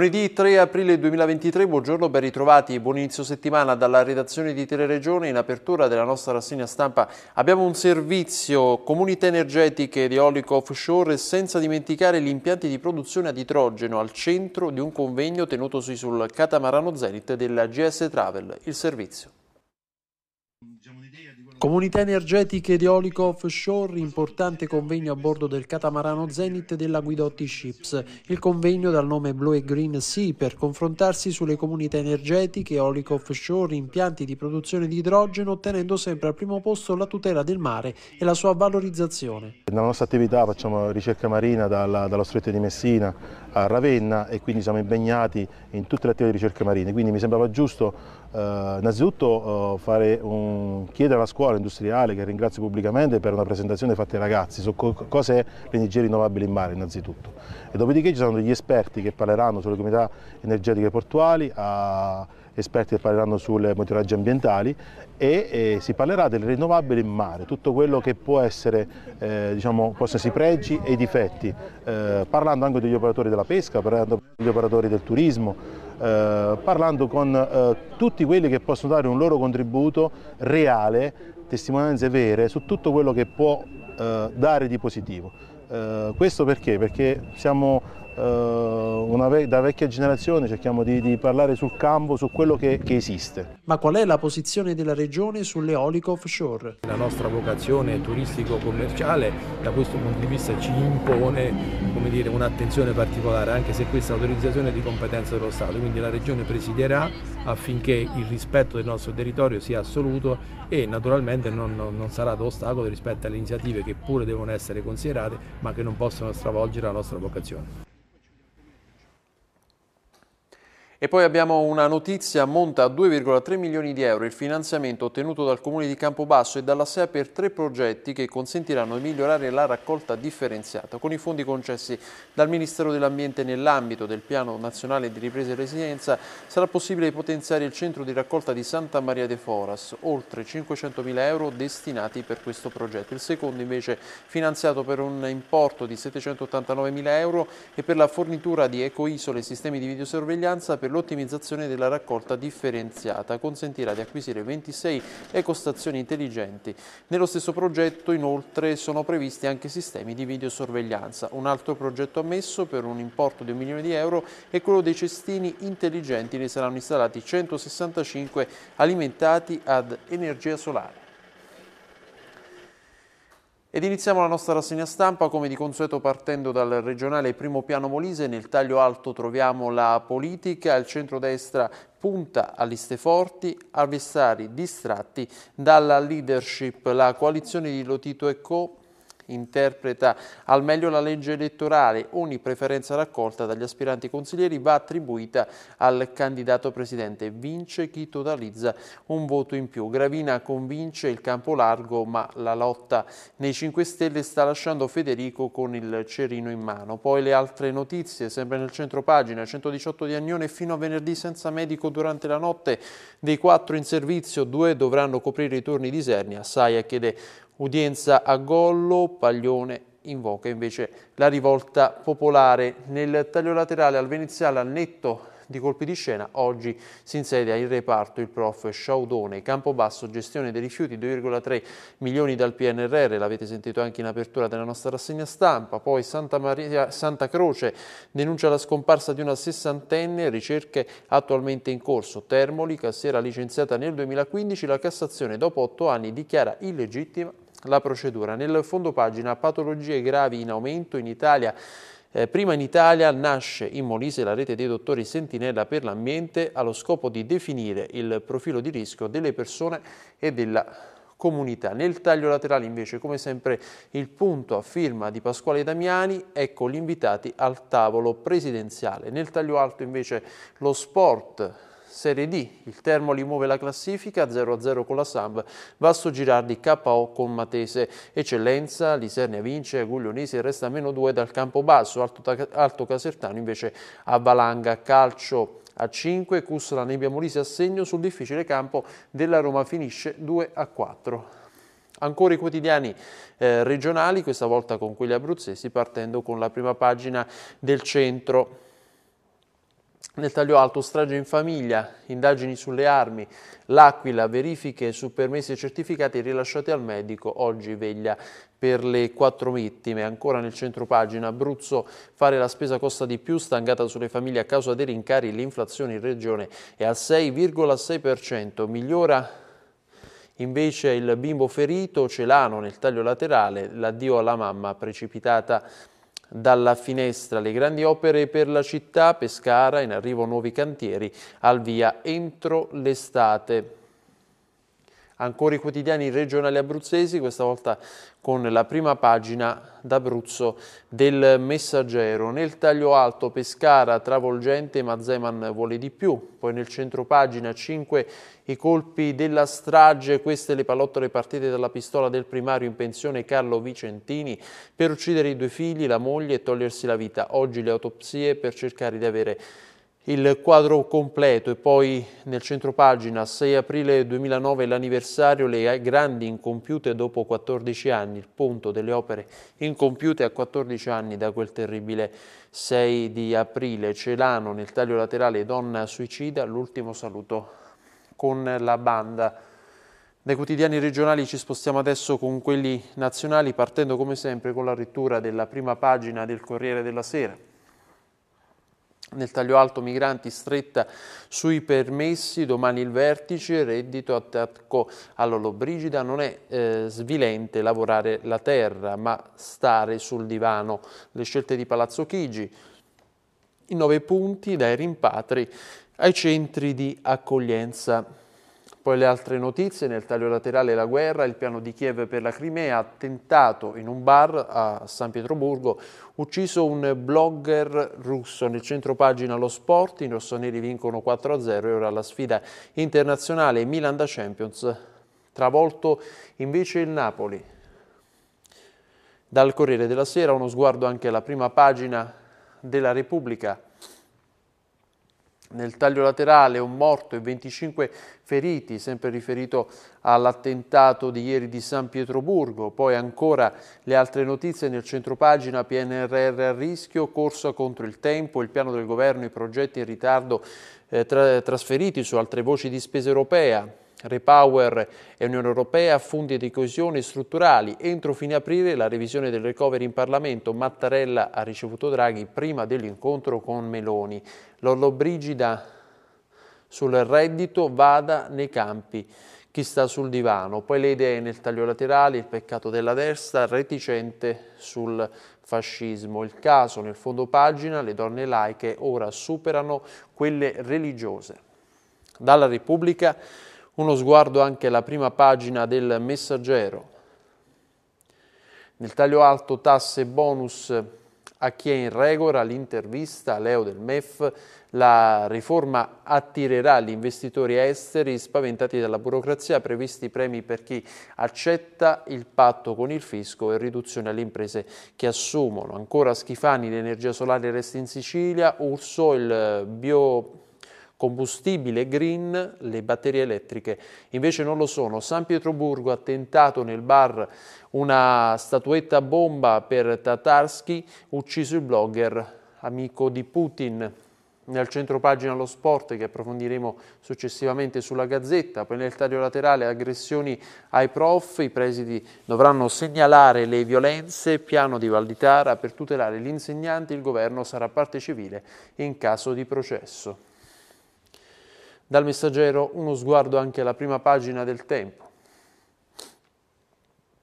Lunedì 3 aprile 2023, buongiorno, ben ritrovati, buon inizio settimana dalla redazione di Teleregione. In apertura della nostra rassegna stampa abbiamo un servizio comunità energetiche di eolico offshore senza dimenticare gli impianti di produzione ad idrogeno al centro di un convegno tenutosi sul catamarano Zenit della GS Travel, il servizio. Comunità energetiche di Eolico Offshore, importante convegno a bordo del catamarano Zenit della Guidotti Ships. Il convegno dal nome Blue e Green Sea per confrontarsi sulle comunità energetiche, eolico offshore, impianti di produzione di idrogeno, ottenendo sempre al primo posto la tutela del mare e la sua valorizzazione. Nella nostra attività facciamo ricerca marina dalla, dallo stretto di Messina a Ravenna e quindi siamo impegnati in tutte le attività di ricerca marina, quindi mi sembrava giusto eh, innanzitutto eh, un, chiedere alla scuola industriale, che ringrazio pubblicamente per una presentazione fatta ai ragazzi, su co cosa è l'energia rinnovabile in mare innanzitutto. E dopodiché ci saranno degli esperti che parleranno sulle comunità energetiche portuali, a, esperti che parleranno sulle monitoraggi ambientali e, e, si parlerà del rinnovabile in mare, tutto quello che può essere, eh, diciamo, possono essere i pregi e i difetti, eh, parlando anche degli operatori della pesca, parlando degli operatori del turismo, eh, parlando con eh, tutti quelli che possono dare un loro contributo reale, testimonianze vere su tutto quello che può eh, dare di positivo. Eh, questo perché? Perché siamo eh, ve da vecchia generazione, cerchiamo di, di, parlare sul campo, su quello che, che, esiste. Ma qual è la posizione della regione sull'eolico offshore? La nostra vocazione turistico-commerciale da questo punto di vista ci impone un'attenzione particolare, anche se questa autorizzazione è di competenza dello Stato, quindi la regione presiderà affinché il rispetto del nostro territorio sia assoluto e naturalmente non, non sarà d'ostacolo rispetto alle iniziative che pure devono essere considerate ma che non possono stravolgere la nostra vocazione. E poi abbiamo una notizia, monta a 2,3 milioni di euro il finanziamento ottenuto dal Comune di Campobasso e dalla SEA per tre progetti che consentiranno di migliorare la raccolta differenziata con i fondi concessi dal Ministero dell'Ambiente nell'ambito del Piano Nazionale di Ripresa e Residenza sarà possibile potenziare il centro di raccolta di Santa Maria de Foras, oltre 500 mila euro destinati per questo progetto. Il secondo invece finanziato per un importo di 789 mila euro e per la fornitura di ecoisole e sistemi di videosorveglianza per per l'ottimizzazione della raccolta differenziata consentirà di acquisire 26 ecostazioni intelligenti. Nello stesso progetto inoltre sono previsti anche sistemi di videosorveglianza. Un altro progetto ammesso per un importo di un milione di euro è quello dei cestini intelligenti, ne saranno installati 165 alimentati ad energia solare. Ed iniziamo la nostra rassegna stampa come di consueto partendo dal regionale primo piano Molise, nel taglio alto troviamo la politica, il centrodestra punta a liste forti, avversari distratti dalla leadership. La coalizione di Lotito e Co interpreta al meglio la legge elettorale. Ogni preferenza raccolta dagli aspiranti consiglieri va attribuita al candidato presidente. Vince chi totalizza un voto in più. Gravina convince il campo largo, ma la lotta nei 5 Stelle sta lasciando Federico con il cerino in mano. Poi le altre notizie, sempre nel centro pagina, 118 di Agnone fino a venerdì senza medico durante la notte. Dei quattro in servizio, due dovranno coprire i turni di Sernia. Saia chiede Udienza a Gollo, Paglione invoca invece la rivolta popolare. Nel taglio laterale al Veneziale al netto di colpi di scena, oggi si insedia in reparto il prof Sciaudone. Campobasso, gestione dei rifiuti, 2,3 milioni dal PNRR, l'avete sentito anche in apertura della nostra rassegna stampa. Poi Santa, Maria, Santa Croce denuncia la scomparsa di una sessantenne, ricerche attualmente in corso. Termoli, cassiera licenziata nel 2015, la Cassazione dopo otto anni dichiara illegittima la procedura. Nel fondo pagina patologie gravi in aumento in Italia. Eh, prima in Italia nasce in Molise la rete dei dottori Sentinella per l'ambiente allo scopo di definire il profilo di rischio delle persone e della comunità. Nel taglio laterale invece, come sempre, il punto a firma di Pasquale Damiani, ecco gli invitati al tavolo presidenziale. Nel taglio alto invece lo sport Serie D. Il Termoli muove la classifica 0-0 con la Samb, Vasso Girardi KO con Matese. Eccellenza, Lisernia vince, Guglionisi resta meno 2 dal campo basso, Alto, Alto Casertano invece a Valanga. Calcio a 5, Cussa Nebbia Molise a segno sul difficile campo della Roma finisce 2 a 4. Ancora i quotidiani eh, regionali, questa volta con quelli abruzzesi, partendo con la prima pagina del centro. Nel taglio alto strage in famiglia, indagini sulle armi, l'Aquila, verifiche su permessi e certificati rilasciati al medico, oggi veglia per le quattro vittime. Ancora nel centro pagina, Abruzzo, fare la spesa costa di più, stangata sulle famiglie a causa dei rincari, l'inflazione in regione è al 6,6%, migliora invece il bimbo ferito, Celano nel taglio laterale, l'addio alla mamma precipitata dalla finestra le grandi opere per la città, Pescara, in arrivo nuovi cantieri, al via entro l'estate. Ancora i quotidiani regionali abruzzesi, questa volta con la prima pagina d'Abruzzo del Messaggero. Nel taglio alto Pescara travolgente ma Zeman vuole di più. Poi nel centro pagina 5 i colpi della strage, queste le pallottole partite dalla pistola del primario in pensione Carlo Vicentini per uccidere i due figli, la moglie e togliersi la vita. Oggi le autopsie per cercare di avere il quadro completo e poi nel centro pagina 6 aprile 2009 l'anniversario le grandi incompiute dopo 14 anni, il punto delle opere incompiute a 14 anni da quel terribile 6 di aprile, Celano nel taglio laterale donna suicida, l'ultimo saluto con la banda. Dai quotidiani regionali ci spostiamo adesso con quelli nazionali partendo come sempre con la lettura della prima pagina del Corriere della Sera. Nel taglio alto migranti stretta sui permessi, domani il vertice, reddito attacco all'olobrigida. non è eh, svilente lavorare la terra ma stare sul divano. Le scelte di Palazzo Chigi, i nove punti dai rimpatri ai centri di accoglienza poi le altre notizie, nel taglio laterale la guerra, il piano di Kiev per la Crimea, attentato in un bar a San Pietroburgo, ucciso un blogger russo. Nel centro pagina lo sport, i rossoneri vincono 4-0 e ora la sfida internazionale Milan da Champions. Travolto invece il Napoli. Dal Corriere della Sera uno sguardo anche alla prima pagina della Repubblica. Nel taglio laterale un morto e 25 feriti, sempre riferito all'attentato di ieri di San Pietroburgo. Poi ancora le altre notizie nel centro pagina PNRR a rischio, corsa contro il tempo, il piano del governo, i progetti in ritardo eh, tra trasferiti su altre voci di spesa europea. Repower e Unione Europea, fondi di coesione strutturali. Entro fine aprile la revisione del recovery in Parlamento. Mattarella ha ricevuto Draghi prima dell'incontro con Meloni. Lollobrigida sul reddito vada nei campi. Chi sta sul divano. Poi le idee nel taglio laterale, il peccato della destra, reticente sul fascismo. Il caso nel fondo pagina, le donne laiche ora superano quelle religiose. Dalla Repubblica uno sguardo anche alla prima pagina del Messaggero. Nel taglio alto tasse bonus a chi è in regola, l'intervista a Leo del MEF, la riforma attirerà gli investitori esteri spaventati dalla burocrazia, previsti premi per chi accetta il patto con il fisco e riduzione alle imprese che assumono. Ancora Schifani, l'energia solare resta in Sicilia, Urso, il bio combustibile green le batterie elettriche. Invece non lo sono. San Pietroburgo ha tentato nel bar una statuetta bomba per Tatarsky, ucciso il blogger amico di Putin. Nel centro pagina lo sport che approfondiremo successivamente sulla Gazzetta, poi nel taglio laterale aggressioni ai prof, i presidi dovranno segnalare le violenze, piano di Valditara per tutelare gli insegnanti, il governo sarà parte civile in caso di processo. Dal messaggero uno sguardo anche alla prima pagina del tempo.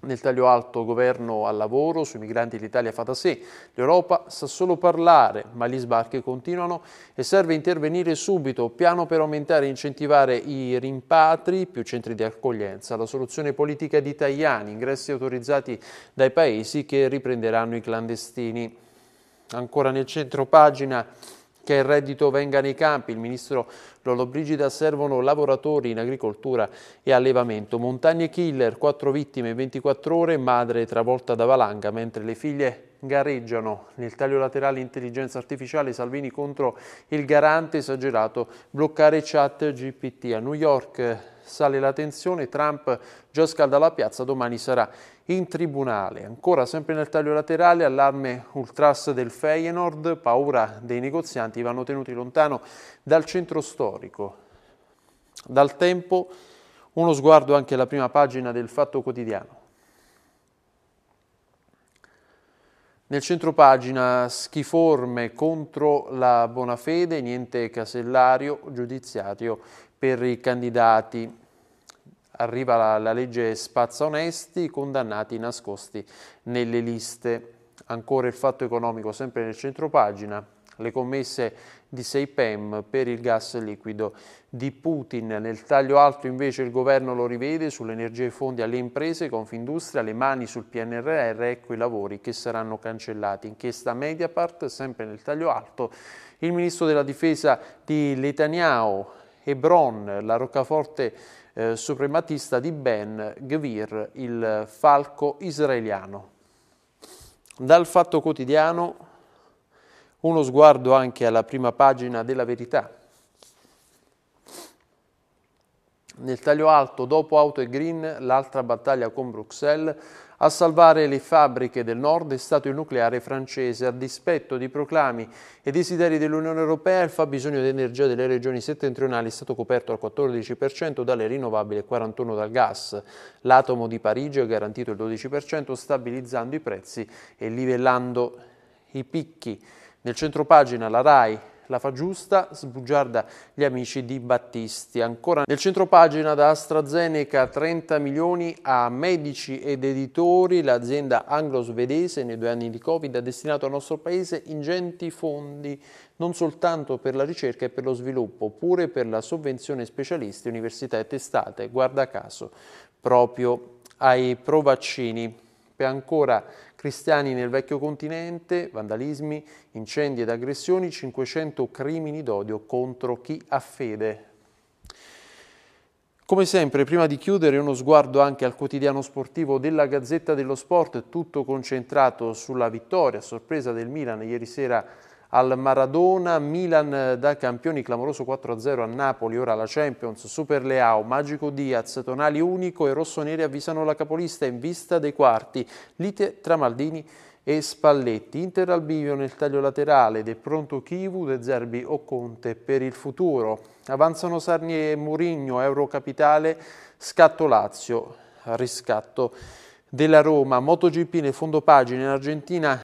Nel taglio alto governo al lavoro, sui migranti l'Italia fa da sé, l'Europa sa solo parlare, ma gli sbarchi continuano e serve intervenire subito, piano per aumentare e incentivare i rimpatri, più centri di accoglienza, la soluzione politica di Tajani, ingressi autorizzati dai paesi che riprenderanno i clandestini. Ancora nel centro pagina che il reddito venga nei campi. Il ministro Lollobrigida servono lavoratori in agricoltura e allevamento. Montagne killer, quattro vittime in 24 ore, madre travolta da valanga mentre le figlie gareggiano nel taglio laterale intelligenza artificiale Salvini contro il garante esagerato bloccare chat GPT a New York Sale la tensione, Trump già scalda la piazza, domani sarà in tribunale. Ancora sempre nel taglio laterale, allarme ultras del Feyenoord, paura dei negozianti, vanno tenuti lontano dal centro storico. Dal tempo uno sguardo anche alla prima pagina del Fatto Quotidiano. Nel centro pagina schiforme contro la buona fede, niente casellario, giudiziario per i candidati. Arriva la, la legge spazza onesti, condannati nascosti nelle liste. Ancora il fatto economico, sempre nel centro pagina, le commesse di 6 PEM per il gas liquido di Putin. Nel taglio alto invece il governo lo rivede sull'energia e fondi alle imprese, Confindustria, le mani sul PNRR, ecco i lavori che saranno cancellati. Inchiesta Mediapart, sempre nel taglio alto, il ministro della difesa di Netanyahu Hebron, la roccaforte eh, suprematista di Ben Gvir, il falco israeliano. Dal Fatto Quotidiano uno sguardo anche alla prima pagina della Verità. Nel taglio alto dopo auto e green, l'altra battaglia con Bruxelles, a salvare le fabbriche del nord è stato il nucleare francese. A dispetto di proclami e desideri dell'Unione Europea, il fabbisogno di energia delle regioni settentrionali è stato coperto al 14% dalle rinnovabili e 41% dal gas. L'atomo di Parigi ha garantito il 12%, stabilizzando i prezzi e livellando i picchi. Nel centro pagina la RAI la fa giusta, sbugiarda gli amici di Battisti. Ancora nel centro pagina da AstraZeneca 30 milioni a medici ed editori. L'azienda anglo-svedese nei due anni di Covid ha destinato al nostro paese ingenti fondi non soltanto per la ricerca e per lo sviluppo, pure per la sovvenzione specialisti, università e testate, guarda caso, proprio ai provaccini ancora cristiani nel vecchio continente, vandalismi, incendi ed aggressioni, 500 crimini d'odio contro chi ha fede. Come sempre, prima di chiudere, uno sguardo anche al quotidiano sportivo della Gazzetta dello Sport, tutto concentrato sulla vittoria sorpresa del Milan ieri sera al Maradona, Milan eh, da campioni clamoroso 4-0 a Napoli, ora la Champions, Super Leao, Magico Diaz, Tonali unico e rossoneri avvisano la capolista in vista dei quarti, lite tra Maldini e Spalletti, Inter al bivio nel taglio laterale, ed è Pronto Chivu, De Zerbi o Conte per il futuro, avanzano Sarni e Murigno, Eurocapitale, scatto Lazio, riscatto della Roma, MotoGP nel fondo pagina in Argentina